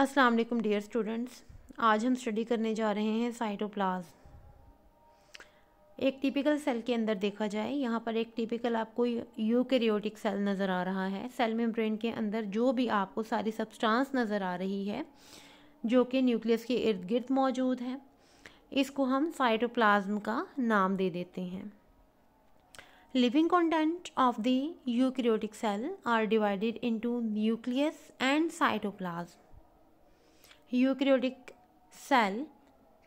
अस्सलाम वालेकुम dear students आज हम स्टडी करने जा रहे हैं साइटोप्लाज एक टिपिकल सेल के अंदर देखा जाए यहाँ पर एक टिपिकल आपको यूकेरियोटिक सेल नज़र आ रहा है सेल मेम्ब्रेन के अंदर जो भी आपको सारी सब्सटेंस नज़र आ रही है जो कि न्यूक्लियस के इर्द गिर्द मौजूद है इसको हम साइटोप्लाज्म का नाम दे देते हैं living content of the eukaryotic cell are divided into nucleus and cytoplasm eukaryotic cell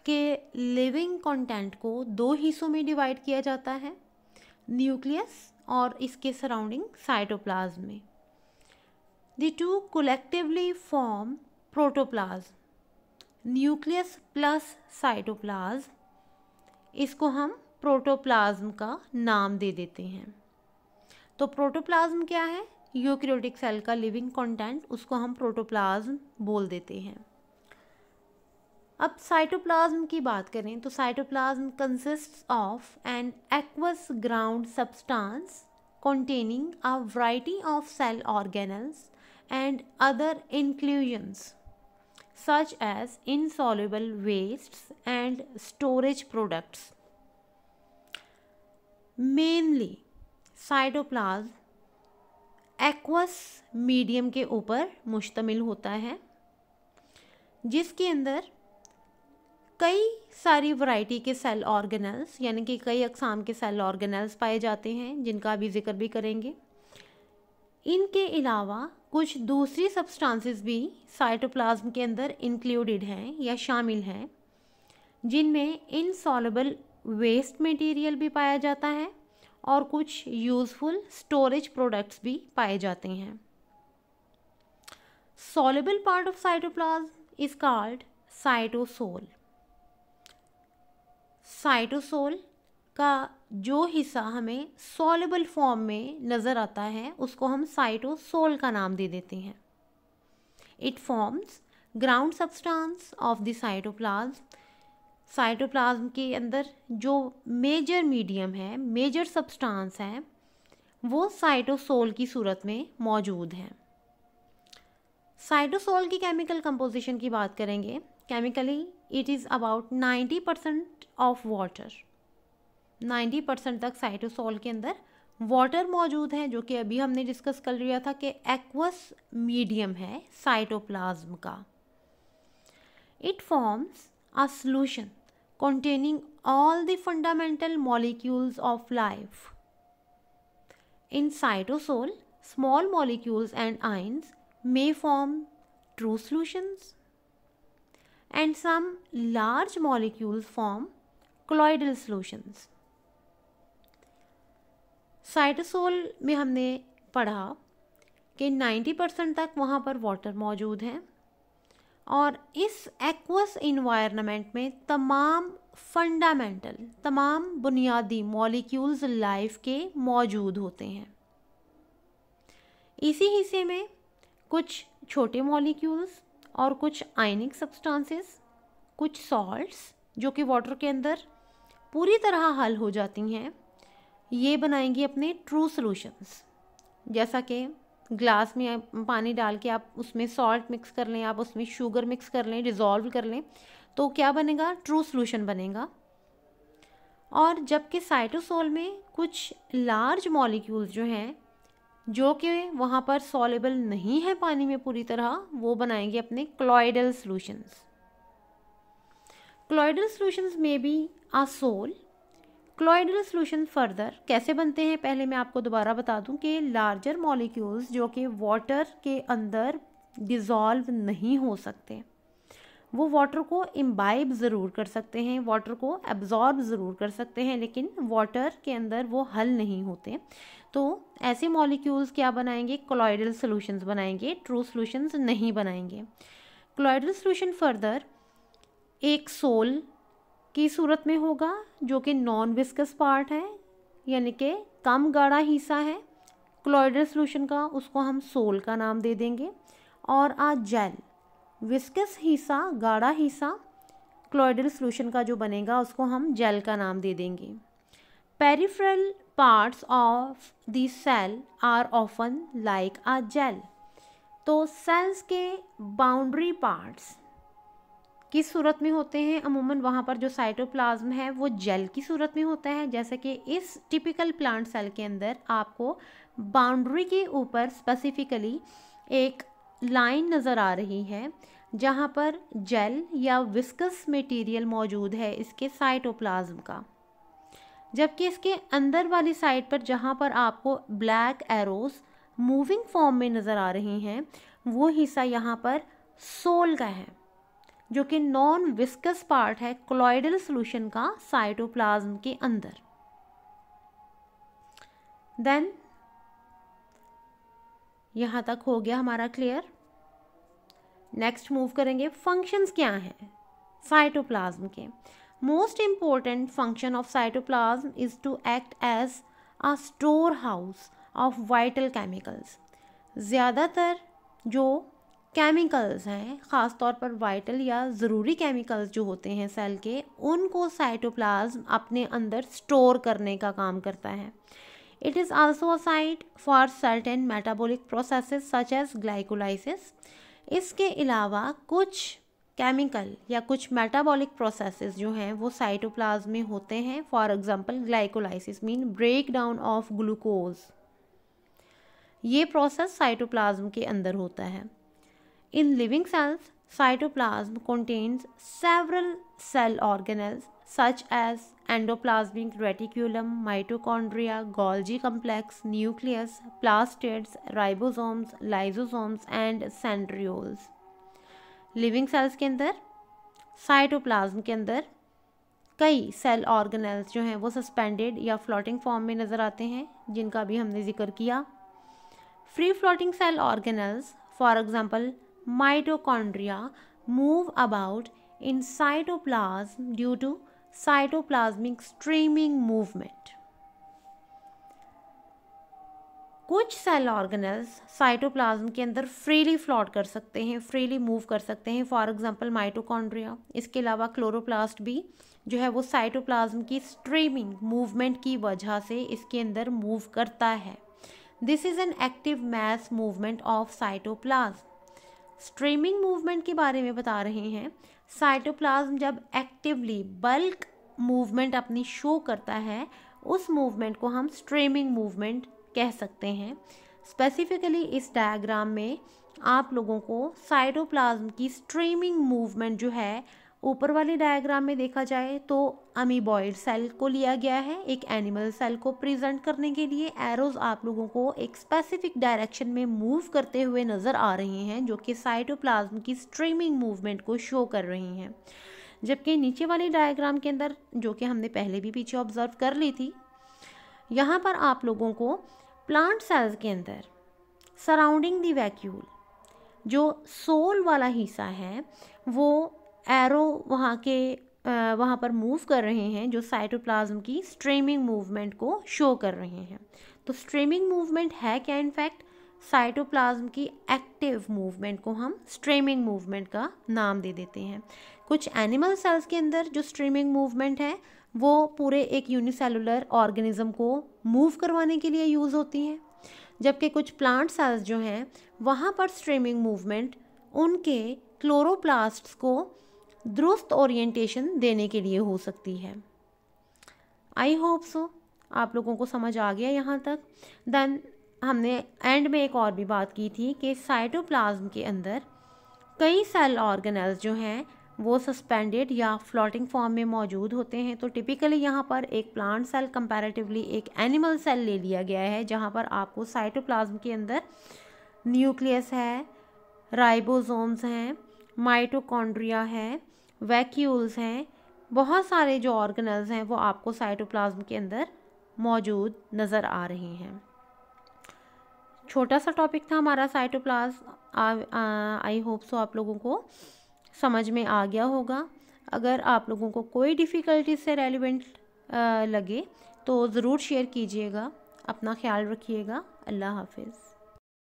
के लिविंग कंटेंट को दो हिस्सों में डिवाइड किया जाता है न्यूक्लियस और इसके सराउंडिंग साइटोप्लाज्म में the two collectively form protoplasm nucleus plus cytoplasm इसको हम प्रोटोप्लाज्म का नाम दे देते हैं तो प्रोटोप्लाज्म क्या है यूक्रियोटिक सेल का लिविंग कंटेंट उसको हम प्रोटोप्लाज्म बोल देते हैं अब साइटोप्लाज्म की बात करें तो cytoplasm consists of an aqueous ground substance containing a variety of cell organelles and other inclusions such as insoluble wastes and storage products mainly cytoplasm aqueous medium के ऊपर मुश्तमिल होता है जिसके अंदर कई सारी वैरायटी के सेल ऑर्गेनल्स यानी कि कई अकसाम के सेल ऑर्गेनल्स पाए जाते हैं जिनका अभी जिक्र भी करेंगे इनके अलावा कुछ दूसरी सब्सटेंसेस भी साइटोप्लाज्म के अंदर इंक्लूडेड हैं या शामिल हैं जिनमें इनसॉलेबल वेस्ट मटेरियल भी पाया जाता है और कुछ यूज़फुल स्टोरेज प्रोडक्ट्स भी पाए जाते हैं soluble part of cytoplasm is called cytosol cytosol का जो हिस्सा हमें सोलेबल फॉर्म में नज़र आता है उसको हम साइटोसोल का नाम दे देते हैं it forms ground substance of the cytoplasm cytoplasm के अंदर जो मेजर मीडियम है मेजर सब्सटेंस है वो साइटोसोल की सूरत में मौजूद हैं साइटोसोल की केमिकल कंपोजिशन की बात करेंगे chemically it is about ninety percent of water ninety percent तक साइटोसोल के अंदर वाटर मौजूद है जो कि अभी हमने डिस्कस कर लिया था कि एक्वस मीडियम है साइटोप्लाज्म का it forms a solution containing all the fundamental molecules of life in cytosol small molecules and ions may form true solutions and some large molecules form colloidal solutions. Cytosol में हमने पढ़ा कि 90 percent तक वहाँ पर water मौजूद है और इस एक्वस इन्वायरमेंट में तमाम फंडामेंटल तमाम बुनियादी मॉलिक्यूल्स लाइफ के मौजूद होते हैं इसी हिस्से में कुछ छोटे मॉलिक्यूल्स और कुछ आयनिक सब्सटेंसेस कुछ सॉल्ट्स जो कि वाटर के अंदर पूरी तरह हल हो जाती हैं ये बनाएंगी अपने ट्रू सॉल्यूशंस जैसा कि ग्लास में पानी डाल के आप उसमें सॉल्ट मिक्स कर लें आप उसमें शुगर मिक्स कर लें डिज़ोल्व कर लें तो क्या बनेगा ट्रू सोल्यूशन बनेगा और जबकि साइटोसोल में कुछ लार्ज मॉलिक्यूल्स जो हैं जो कि वहाँ पर सॉलेबल नहीं है पानी में पूरी तरह वो बनाएंगे अपने क्लोइडल सॉल्यूशंस क्लॉइडल सॉल्यूशंस में बी सोल क्लोइडल सॉल्यूशन फर्दर कैसे बनते हैं पहले मैं आपको दोबारा बता दूं कि लार्जर मॉलिक्यूल्स जो कि वाटर के अंदर डिजॉल्व नहीं हो सकते वो वाटर को इम्बाइब ज़रूर कर सकते हैं वाटर को एब्ज़ॉर्ब ज़रूर कर सकते हैं लेकिन वाटर के अंदर वो हल नहीं होते तो ऐसे मॉलिक्यूल्स क्या बनाएंगे क्लोइडल सोल्यूशंस बनाएंगे ट्रू सोल्यूशंस नहीं बनाएंगे क्लोइडल सोल्यूशन फर्दर एक सोल की सूरत में होगा जो कि नॉन विस्कस पार्ट है यानी कि कम गाढ़ा हिस्सा है क्लोइडल सोलूशन का उसको हम सोल का नाम दे देंगे और आ जेल विस्कस हिस्सा गाढ़ा हिस्सा क्लोइडल सोल्यूशन का जो बनेगा उसको हम जेल का नाम दे देंगे peripheral parts of the cell are often like a gel तो सेल्स के बाउंड्री पार्ट्स किस सूरत में होते हैं अमूमन वहाँ पर जो साइटोप्लाज्म है वो जेल की सूरत में होता है जैसे कि इस टिपिकल प्लांट सेल के अंदर आपको बाउंड्री के ऊपर स्पेसिफिकली एक लाइन नज़र आ रही है जहाँ पर जेल या विस्कस मटेरियल मौजूद है इसके साइटोप्लाज्म का जबकि इसके अंदर वाली साइड पर जहाँ पर आपको ब्लैक एरोस मूविंग फॉर्म में नज़र आ रही हैं वो हिस्सा यहाँ पर सोल का है जो कि नॉन विस्कस पार्ट है क्लोइडल सॉल्यूशन का साइटोप्लाज्म के अंदर देन यहाँ तक हो गया हमारा क्लियर नेक्स्ट मूव करेंगे फंक्शंस क्या हैं साइटोप्लाज्म के most important function of cytoplasm is to act as a store house of vital chemicals ज़्यादातर जो केमिकल्स हैं ख़ास तौर पर वाइटल या ज़रूरी केमिकल्स जो होते हैं सेल के उनको साइटोप्लाज्म अपने अंदर स्टोर करने का काम करता है It is also a site for certain metabolic processes such as glycolysis. इसके अलावा कुछ केमिकल या कुछ मेटाबॉलिक प्रोसेसेस जो हैं वो साइटोप्लाज्म में होते हैं for example glycolysis mean break down of glucose ये प्रोसेस साइटोप्लाज्म के अंदर होता है in living cells cytoplasm contains several cell organelles such as endoplasmic reticulum mitochondria Golgi complex nucleus plastids, ribosomes, lysosomes and centrioles living cells के अंदर cytoplasm के अंदर कई सेल ऑर्गेनल्स जो हैं वो सस्पेंडेड या फ्लोटिंग फॉर्म में नज़र आते हैं जिनका भी हमने जिक्र किया free floating cell organelles for example mitochondria move about in cytoplasm due to cytoplasmic streaming movement कुछ सेल ऑर्गेनल्स साइटोप्लाज्म के अंदर फ्रीली फ्लॉट कर सकते हैं फ्रीली मूव कर सकते हैं फॉर एग्जांपल माइटोकॉन्ड्रिया इसके अलावा क्लोरोप्लास्ट भी जो है वो साइटोप्लाज्म की स्ट्रीमिंग मूवमेंट की वजह से इसके अंदर मूव करता है this is an active mass movement of cytoplasm streaming movement के बारे में बता रहे हैं साइटोप्लाज्म जब एक्टिवली बल्क मूवमेंट अपनी शो करता है उस मूवमेंट को हम स्ट्रीमिंग मूवमेंट कह सकते हैं स्पेसिफिकली इस डायग्राम में आप लोगों को साइटोप्लाज्म की स्ट्रीमिंग मूवमेंट जो है ऊपर वाले डायग्राम में देखा जाए तो अमीबॉयड सेल को लिया गया है एक एनिमल सेल को प्रेजेंट करने के लिए एरोज आप लोगों को एक स्पेसिफिक डायरेक्शन में मूव करते हुए नज़र आ रहे हैं जो कि साइटोप्लाज्म की स्ट्रीमिंग मूवमेंट को शो कर रही हैं जबकि नीचे वाले डायग्राम के अंदर जो कि हमने पहले भी पीछे ऑब्ज़र्व कर ली थी यहाँ पर आप लोगों को प्लांट सेल्स के अंदर सराउंडिंग दी वैक्यूल जो सोल वाला हिस्सा है वो एरो वहाँ के वहाँ पर मूव कर रहे हैं जो साइटोप्लाज्म की स्ट्रीमिंग मूवमेंट को शो कर रहे हैं तो स्ट्रीमिंग मूवमेंट है क्या इनफैक्ट साइटोप्लाज्म की एक्टिव मूवमेंट को हम स्ट्रीमिंग मूवमेंट का नाम दे देते हैं कुछ एनिमल सेल्स के अंदर जो स्ट्रीमिंग मूवमेंट है वो पूरे एक यूनिसेलुलर ऑर्गेनिज्म को मूव करवाने के लिए यूज़ होती है जबकि कुछ प्लांट सेल्स जो हैं वहाँ पर स्ट्रीमिंग मूवमेंट उनके क्लोरोप्लास्ट्स को दुरुस्त ओरिएंटेशन देने के लिए हो सकती है आई होप सो आप लोगों को समझ आ गया यहाँ तक देन हमने एंड में एक और भी बात की थी कि साइटोप्लाज्म के अंदर कई सेल ऑर्गेनल्स जो हैं वो सस्पेंडेड या फ्लोटिंग फॉर्म में मौजूद होते हैं तो टिपिकली यहाँ पर एक प्लांट सेल कंपैरेटिवली एक एनिमल सेल ले लिया गया है जहाँ पर आपको साइटोप्लाज्म के अंदर न्यूक्लियस है राइबोसोम्स हैं माइटोकॉन्ड्रिया है वैक्यूल्स हैं बहुत सारे जो ऑर्गनल्स हैं वो आपको साइटोप्लाज्म के अंदर मौजूद नज़र आ रहे हैं छोटा सा टॉपिक था हमारा साइटोप्लाज आई होप सो आप लोगों को समझ में आ गया होगा अगर आप लोगों को कोई डिफ़िकल्टी से रेलिवेंट uh, लगे तो ज़रूर शेयर कीजिएगा अपना ख्याल रखिएगा अल्लाह हाफिज़